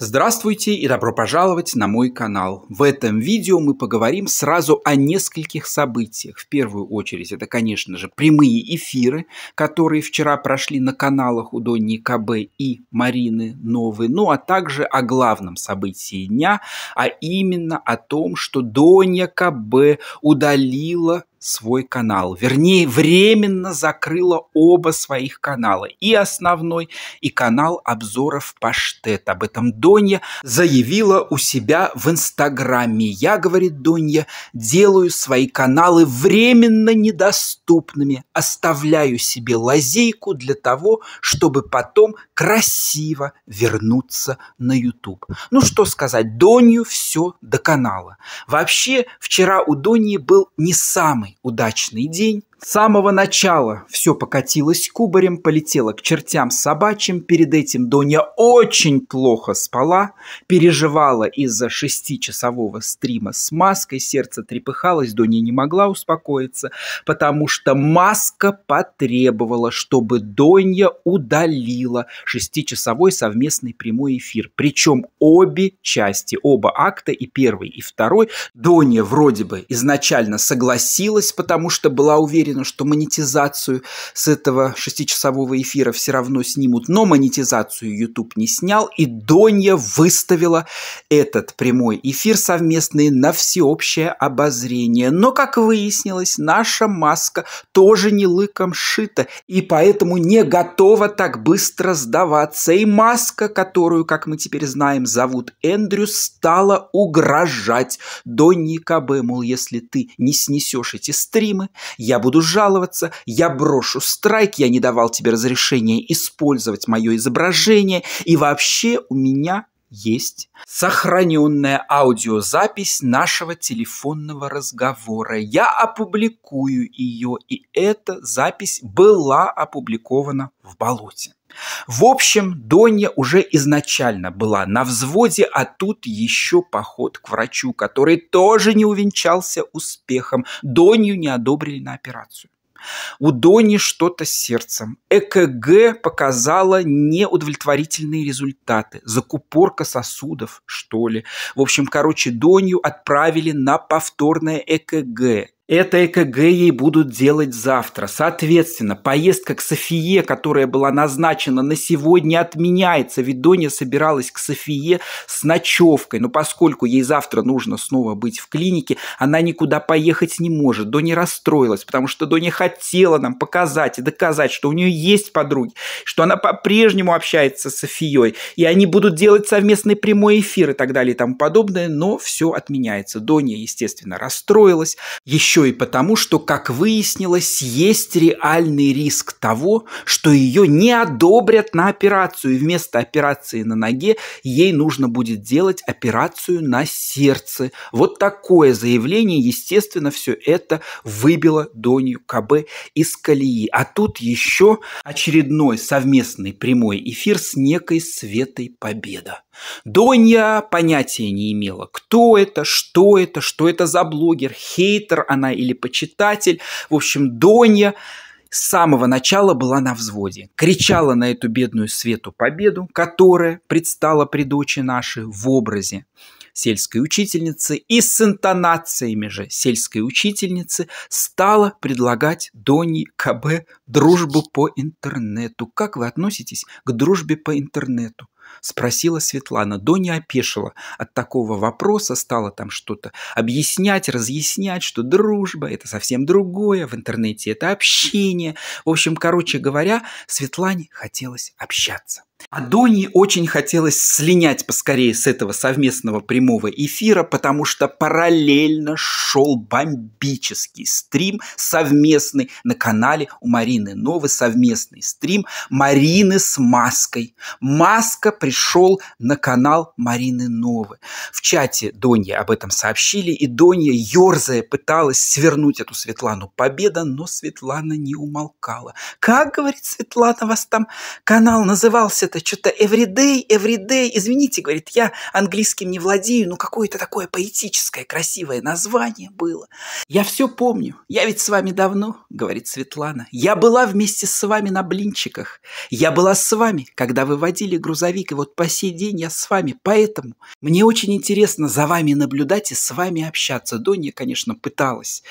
Здравствуйте и добро пожаловать на мой канал. В этом видео мы поговорим сразу о нескольких событиях. В первую очередь это, конечно же, прямые эфиры, которые вчера прошли на каналах у Донни КБ и Марины Новой, ну а также о главном событии дня, а именно о том, что Донья КБ удалила свой канал. Вернее, временно закрыла оба своих канала. И основной, и канал обзоров паштет. Об этом Донья заявила у себя в Инстаграме. Я, говорит Донья, делаю свои каналы временно недоступными. Оставляю себе лазейку для того, чтобы потом красиво вернуться на YouTube. Ну что сказать, Донью все до канала. Вообще, вчера у Доньи был не самый самый удачный день с самого начала все покатилось кубарем, полетело к чертям собачьим. Перед этим Доня очень плохо спала, переживала из-за шестичасового стрима с маской, сердце трепыхалось, Доня не могла успокоиться, потому что маска потребовала, чтобы Донья удалила шестичасовой совместный прямой эфир. Причем обе части, оба акта, и первый, и второй. Доня вроде бы изначально согласилась, потому что была уверена, уверена, что монетизацию с этого шестичасового эфира все равно снимут, но монетизацию YouTube не снял, и Донья выставила этот прямой эфир совместный на всеобщее обозрение. Но, как выяснилось, наша маска тоже не лыком шита, и поэтому не готова так быстро сдаваться. И маска, которую, как мы теперь знаем, зовут Эндрю, стала угрожать Донни КБ, мол, если ты не снесешь эти стримы, я буду буду жаловаться, я брошу страйк, я не давал тебе разрешения использовать мое изображение, и вообще у меня есть сохраненная аудиозапись нашего телефонного разговора. Я опубликую ее, и эта запись была опубликована в болоте. В общем, Донья уже изначально была на взводе, а тут еще поход к врачу, который тоже не увенчался успехом. Донью не одобрили на операцию. У Дони что-то с сердцем. ЭКГ показала неудовлетворительные результаты. Закупорка сосудов, что ли. В общем, короче, Донью отправили на повторное ЭКГ. Это ЭКГ ей будут делать завтра. Соответственно, поездка к Софие, которая была назначена на сегодня, отменяется. Ведь Доня собиралась к Софие с ночевкой. Но поскольку ей завтра нужно снова быть в клинике, она никуда поехать не может. Доня расстроилась, потому что Доня хотела нам показать и доказать, что у нее есть подруги, что она по-прежнему общается с Софией. И они будут делать совместный прямой эфир и так далее и тому подобное. Но все отменяется. Доня, естественно, расстроилась. Еще еще и потому, что, как выяснилось, есть реальный риск того, что ее не одобрят на операцию, и вместо операции на ноге ей нужно будет делать операцию на сердце. Вот такое заявление, естественно, все это выбило Донью КБ из колеи. А тут еще очередной совместный прямой эфир с некой Светой Победа. Донья понятия не имела, кто это, что это, что это за блогер, хейтер она или почитатель. В общем, Донья с самого начала была на взводе. Кричала на эту бедную Свету победу, которая предстала при дочи нашей в образе сельской учительницы и с интонациями же сельской учительницы стала предлагать Донни КБ дружбу по интернету. Как вы относитесь к дружбе по интернету? – спросила Светлана. Доня опешила. От такого вопроса стала там что-то объяснять, разъяснять, что дружба – это совсем другое, в интернете это общение. В общем, короче говоря, Светлане хотелось общаться. А Адони очень хотелось слинять поскорее с этого совместного прямого эфира, потому что параллельно шел бомбический стрим совместный на канале у Марины Новы, совместный стрим Марины с Маской. Маска пришел на канал Марины Новы. В чате Донья об этом сообщили, и Донья, ерзая, пыталась свернуть эту Светлану Победа, но Светлана не умолкала. Как, говорит Светлана, вас там канал назывался это что-то everyday, everyday. Извините, говорит, я английским не владею, но какое-то такое поэтическое, красивое название было. Я все помню. Я ведь с вами давно, говорит Светлана. Я была вместе с вами на блинчиках. Я была с вами, когда вы водили грузовик, и вот по сей день я с вами. Поэтому мне очень интересно за вами наблюдать и с вами общаться. Донья, конечно, пыталась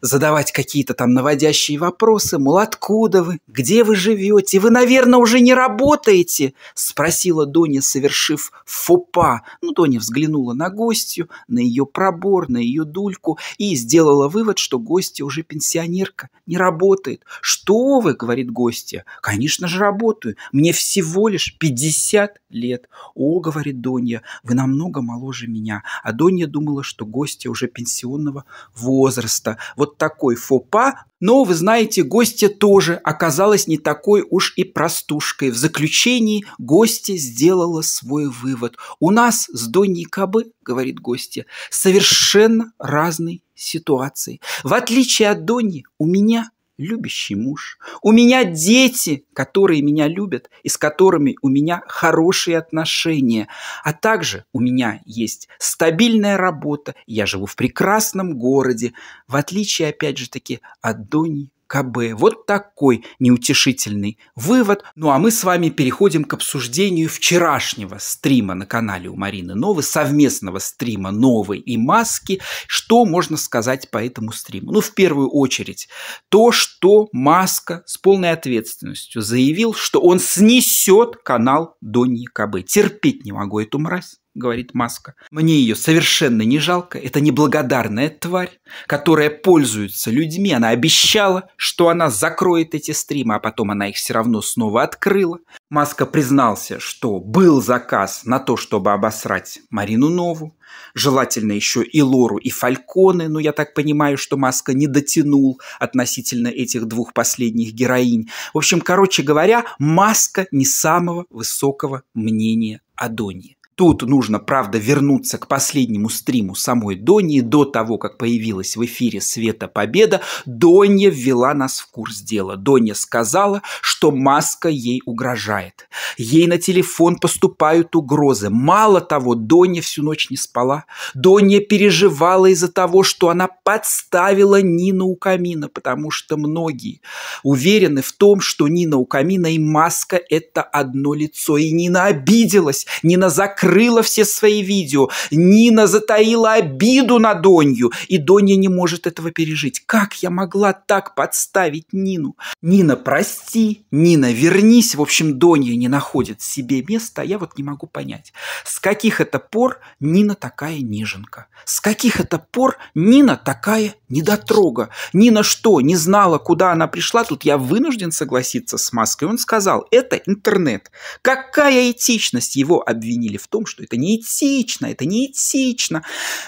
задавать какие-то там наводящие вопросы. Мол, откуда вы? Где вы живете? Вы, наверное, уже не работаете будете?» – спросила Доня, совершив фопа. Ну, Доня взглянула на гостью, на ее пробор, на ее дульку и сделала вывод, что гостья уже пенсионерка, не работает. «Что вы?» – говорит гостья. «Конечно же работаю. Мне всего лишь 50 лет». «О», – говорит Донья, – «вы намного моложе меня». А Донья думала, что гостья уже пенсионного возраста. Вот такой фопа но, вы знаете, гостья тоже оказалась не такой уж и простушкой. В заключении гостья сделала свой вывод. «У нас с Донни Кабы, — говорит гостья, — совершенно разной ситуации. В отличие от Донни, у меня любящий муж. У меня дети, которые меня любят и с которыми у меня хорошие отношения. А также у меня есть стабильная работа, я живу в прекрасном городе, в отличие, опять же таки, от Дони КБ. Вот такой неутешительный вывод. Ну а мы с вами переходим к обсуждению вчерашнего стрима на канале у Марины Новой, совместного стрима Новой и Маски. Что можно сказать по этому стриму? Ну, в первую очередь, то, что Маска с полной ответственностью заявил, что он снесет канал Донни КБ. Терпеть не могу эту мразь говорит Маска. Мне ее совершенно не жалко. Это неблагодарная тварь, которая пользуется людьми. Она обещала, что она закроет эти стримы, а потом она их все равно снова открыла. Маска признался, что был заказ на то, чтобы обосрать Марину Нову. Желательно еще и Лору, и Фальконы. Но я так понимаю, что Маска не дотянул относительно этих двух последних героинь. В общем, короче говоря, Маска не самого высокого мнения о Донье. Тут нужно, правда, вернуться к последнему стриму самой Донии, до того, как появилась в эфире «Света Победа», Донья ввела нас в курс дела. Донья сказала, что маска ей угрожает. Ей на телефон поступают угрозы. Мало того, Донья всю ночь не спала. Донья переживала из-за того, что она подставила Нину у камина, потому что многие уверены в том, что Нина у камина и маска – это одно лицо. И Нина обиделась, Нина закрыла скрыла все свои видео. Нина затаила обиду на Донью, и Донья не может этого пережить. Как я могла так подставить Нину? Нина, прости, Нина, вернись. В общем, Донья не находит себе места, а я вот не могу понять, с каких это пор Нина такая неженка? С каких это пор Нина такая недотрога, ни на что не знала, куда она пришла. Тут я вынужден согласиться с Маской. Он сказал, это интернет. Какая этичность? Его обвинили в том, что это неэтично, это неэтично.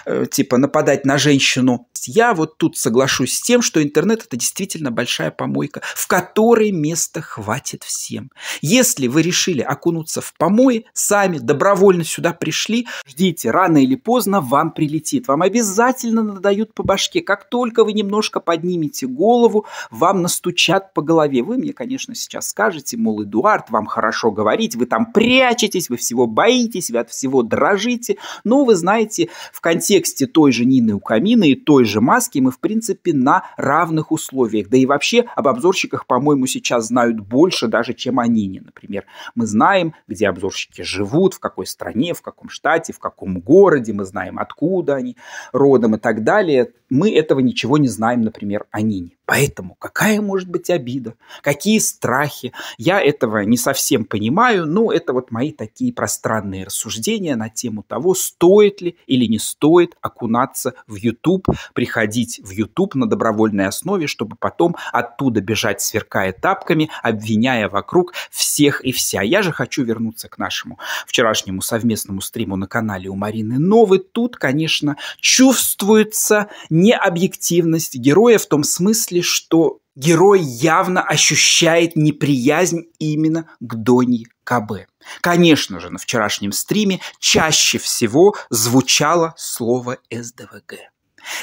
Э, типа нападать на женщину есть я вот тут соглашусь с тем, что интернет – это действительно большая помойка, в которой места хватит всем. Если вы решили окунуться в помой, сами добровольно сюда пришли, ждите, рано или поздно вам прилетит. Вам обязательно надают по башке. Как только вы немножко поднимете голову, вам настучат по голове. Вы мне, конечно, сейчас скажете, мол, Эдуард, вам хорошо говорить, вы там прячетесь, вы всего боитесь, вы от всего дрожите. Но вы знаете, в контексте той же Нины Укамины и той же же маске мы, в принципе, на равных условиях. Да и вообще об обзорщиках, по-моему, сейчас знают больше даже, чем о Нине, например. Мы знаем, где обзорщики живут, в какой стране, в каком штате, в каком городе, мы знаем, откуда они родом и так далее. Мы этого ничего не знаем, например, о Нине. Поэтому какая может быть обида? Какие страхи? Я этого не совсем понимаю, но это вот мои такие пространные рассуждения на тему того, стоит ли или не стоит окунаться в YouTube, приходить в YouTube на добровольной основе, чтобы потом оттуда бежать, сверкая тапками, обвиняя вокруг всех и вся. Я же хочу вернуться к нашему вчерашнему совместному стриму на канале у Марины Новой. Тут, конечно, чувствуется необъективность героя в том смысле, что герой явно ощущает неприязнь именно к Донье КБ. Конечно же, на вчерашнем стриме чаще всего звучало слово СДВГ.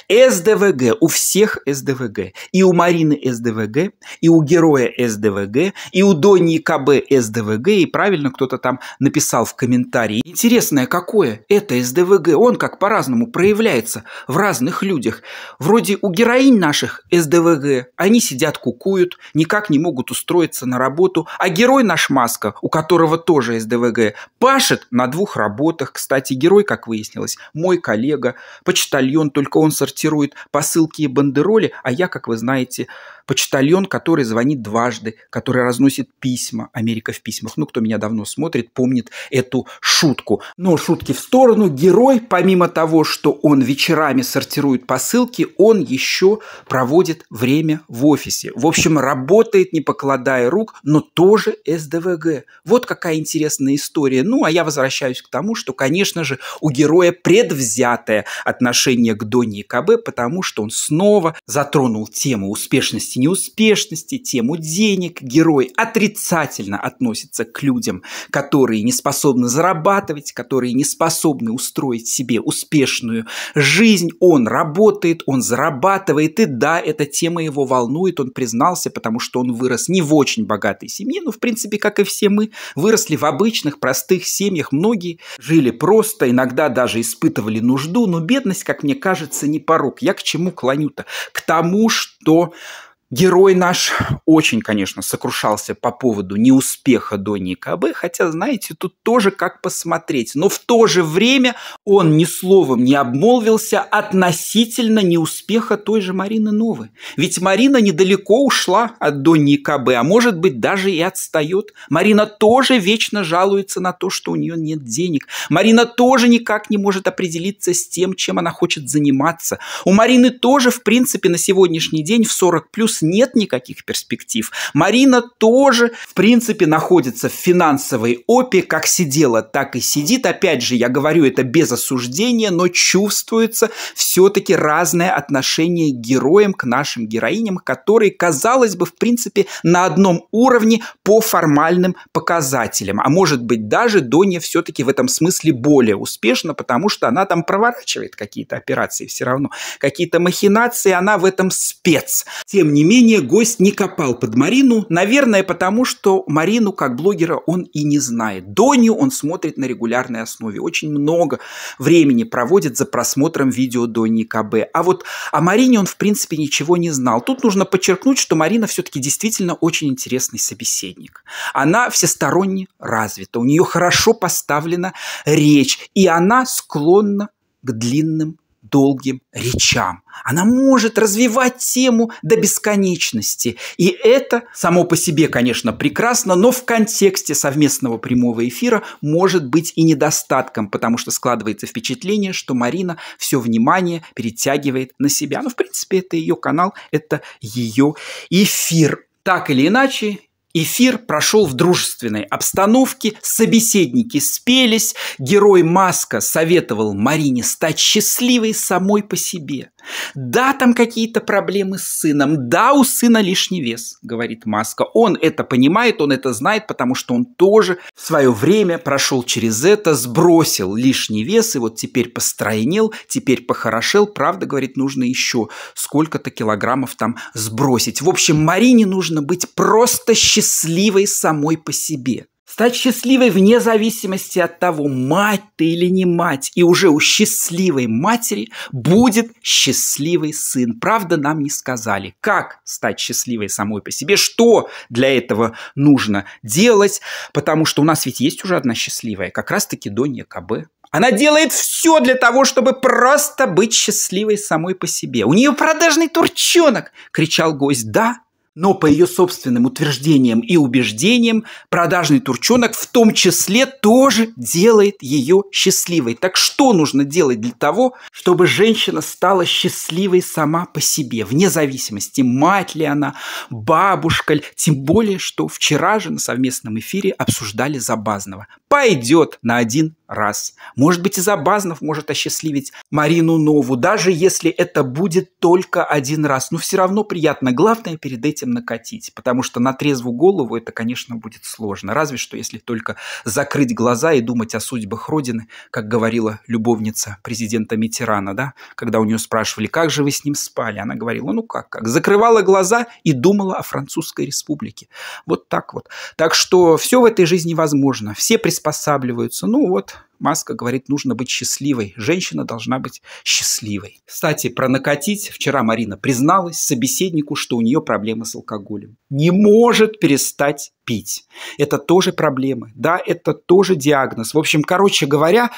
СДВГ, у всех СДВГ. И у Марины СДВГ, и у героя СДВГ, и у Дони КБ СДВГ. И правильно кто-то там написал в комментарии. Интересное какое это СДВГ. Он как по-разному проявляется в разных людях. Вроде у героинь наших СДВГ. Они сидят, кукуют, никак не могут устроиться на работу. А герой наш Маска, у которого тоже СДВГ, пашет на двух работах. Кстати, герой, как выяснилось, мой коллега, почтальон, только он он сортирует посылки и бандероли, а я, как вы знаете, почтальон, который звонит дважды, который разносит письма, Америка в письмах. Ну, кто меня давно смотрит, помнит эту шутку. Но шутки в сторону. Герой, помимо того, что он вечерами сортирует посылки, он еще проводит время в офисе. В общем, работает, не покладая рук, но тоже СДВГ. Вот какая интересная история. Ну, а я возвращаюсь к тому, что, конечно же, у героя предвзятое отношение к Доне ЕКБ, потому что он снова затронул тему успешности, неуспешности, тему денег. Герой отрицательно относится к людям, которые не способны зарабатывать, которые не способны устроить себе успешную жизнь. Он работает, он зарабатывает, и да, эта тема его волнует, он признался, потому что он вырос не в очень богатой семье, но в принципе, как и все мы, выросли в обычных, простых семьях, многие жили просто, иногда даже испытывали нужду, но бедность, как мне кажется, не порог. Я к чему клоню-то? К тому, что Герой наш очень, конечно, сокрушался по поводу неуспеха Донни Кабы, хотя, знаете, тут тоже как посмотреть. Но в то же время он ни словом не обмолвился относительно неуспеха той же Марины Новы. Ведь Марина недалеко ушла от Донни Кабы, а может быть даже и отстает. Марина тоже вечно жалуется на то, что у нее нет денег. Марина тоже никак не может определиться с тем, чем она хочет заниматься. У Марины тоже, в принципе, на сегодняшний день в 40 плюс нет никаких перспектив. Марина тоже, в принципе, находится в финансовой опе, как сидела, так и сидит. Опять же, я говорю это без осуждения, но чувствуется все-таки разное отношение героям к нашим героиням, которые, казалось бы, в принципе, на одном уровне по формальным показателям. А может быть, даже Доня все-таки в этом смысле более успешна, потому что она там проворачивает какие-то операции все равно, какие-то махинации, она в этом спец. Тем не менее, гость не копал под Марину, наверное, потому что Марину как блогера он и не знает. Доню он смотрит на регулярной основе. Очень много времени проводит за просмотром видео Дони КБ. А вот о Марине он, в принципе, ничего не знал. Тут нужно подчеркнуть, что Марина все-таки действительно очень интересный собеседник. Она всесторонне развита, у нее хорошо поставлена речь, и она склонна к длинным долгим речам. Она может развивать тему до бесконечности. И это само по себе, конечно, прекрасно, но в контексте совместного прямого эфира может быть и недостатком, потому что складывается впечатление, что Марина все внимание перетягивает на себя. Ну, в принципе, это ее канал, это ее эфир. Так или иначе, Эфир прошел в дружественной обстановке, собеседники спелись, герой Маска советовал Марине стать счастливой самой по себе. Да, там какие-то проблемы с сыном, да, у сына лишний вес, говорит Маска. Он это понимает, он это знает, потому что он тоже в свое время прошел через это, сбросил лишний вес и вот теперь постройнел, теперь похорошел. Правда, говорит, нужно еще сколько-то килограммов там сбросить. В общем, Марине нужно быть просто счастливой счастливой самой по себе. Стать счастливой вне зависимости от того, мать ты или не мать. И уже у счастливой матери будет счастливый сын. Правда, нам не сказали, как стать счастливой самой по себе, что для этого нужно делать, потому что у нас ведь есть уже одна счастливая, как раз-таки Донья КБ. Она делает все для того, чтобы просто быть счастливой самой по себе. У нее продажный турчонок, кричал гость. Да, но по ее собственным утверждениям и убеждениям, продажный турчонок в том числе тоже делает ее счастливой. Так что нужно делать для того, чтобы женщина стала счастливой сама по себе, вне зависимости, мать ли она, бабушка ли, тем более, что вчера же на совместном эфире обсуждали Забазного пойдет на один раз. Может быть, и Забазнов может осчастливить Марину Нову, даже если это будет только один раз. Но все равно приятно. Главное перед этим накатить, потому что на трезвую голову это, конечно, будет сложно. Разве что если только закрыть глаза и думать о судьбах Родины, как говорила любовница президента Митерана, да? когда у нее спрашивали, как же вы с ним спали? Она говорила, ну как, как. Закрывала глаза и думала о Французской республике. Вот так вот. Так что все в этой жизни возможно. Все присмотрелись приспосабливаются. Ну вот, Маска говорит, нужно быть счастливой. Женщина должна быть счастливой. Кстати, про накатить. Вчера Марина призналась собеседнику, что у нее проблемы с алкоголем. Не может перестать пить. Это тоже проблемы. Да, это тоже диагноз. В общем, короче говоря,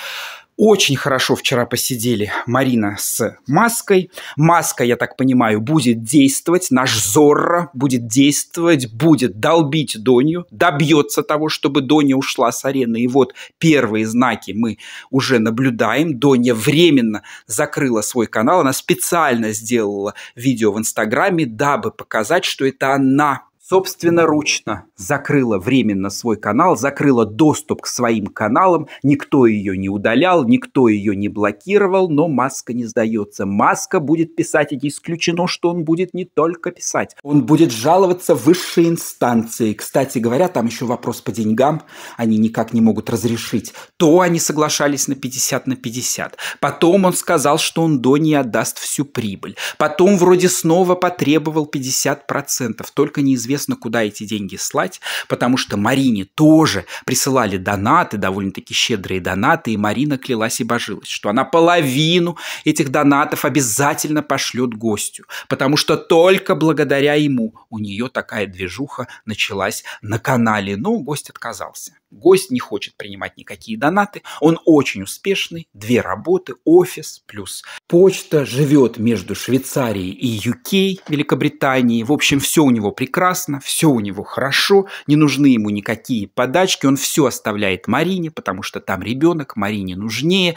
очень хорошо вчера посидели Марина с Маской. Маска, я так понимаю, будет действовать, наш Зорро будет действовать, будет долбить Донью, добьется того, чтобы Доня ушла с арены. И вот первые знаки мы уже наблюдаем. Доня временно закрыла свой канал, она специально сделала видео в Инстаграме, дабы показать, что это она собственноручно закрыла временно свой канал, закрыла доступ к своим каналам. Никто ее не удалял, никто ее не блокировал, но Маска не сдается. Маска будет писать, и не исключено, что он будет не только писать. Он будет жаловаться высшей инстанции. Кстати говоря, там еще вопрос по деньгам. Они никак не могут разрешить. То они соглашались на 50 на 50. Потом он сказал, что он до не отдаст всю прибыль. Потом вроде снова потребовал 50%, только неизвестно неизвестно, куда эти деньги слать, потому что Марине тоже присылали донаты, довольно-таки щедрые донаты, и Марина клялась и божилась, что она половину этих донатов обязательно пошлет гостю, потому что только благодаря ему у нее такая движуха началась на канале. Но гость отказался. Гость не хочет принимать никакие донаты. Он очень успешный. Две работы, офис плюс почта. Живет между Швейцарией и UK, Великобританией. В общем, все у него прекрасно, все у него хорошо. Не нужны ему никакие подачки. Он все оставляет Марине, потому что там ребенок, Марине нужнее.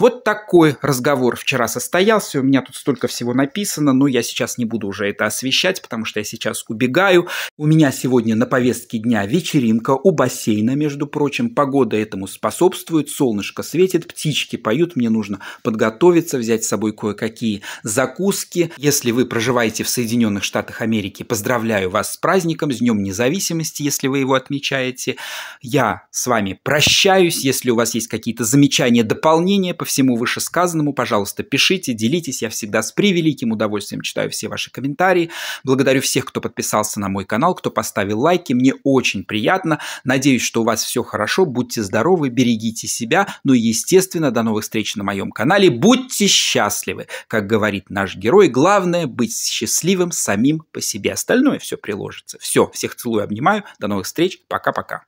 Вот такой разговор вчера состоялся. У меня тут столько всего написано, но я сейчас не буду уже это освещать, потому что я сейчас убегаю. У меня сегодня на повестке дня вечеринка у бассейна между между прочим, погода этому способствует, солнышко светит, птички поют, мне нужно подготовиться, взять с собой кое-какие закуски. Если вы проживаете в Соединенных Штатах Америки, поздравляю вас с праздником, с Днем Независимости, если вы его отмечаете. Я с вами прощаюсь, если у вас есть какие-то замечания, дополнения по всему вышесказанному, пожалуйста, пишите, делитесь, я всегда с превеликим удовольствием читаю все ваши комментарии. Благодарю всех, кто подписался на мой канал, кто поставил лайки, мне очень приятно. Надеюсь, что у вас все хорошо, будьте здоровы, берегите себя, ну и, естественно, до новых встреч на моем канале. Будьте счастливы, как говорит наш герой, главное быть счастливым самим по себе, остальное все приложится. Все, всех целую, обнимаю, до новых встреч, пока-пока.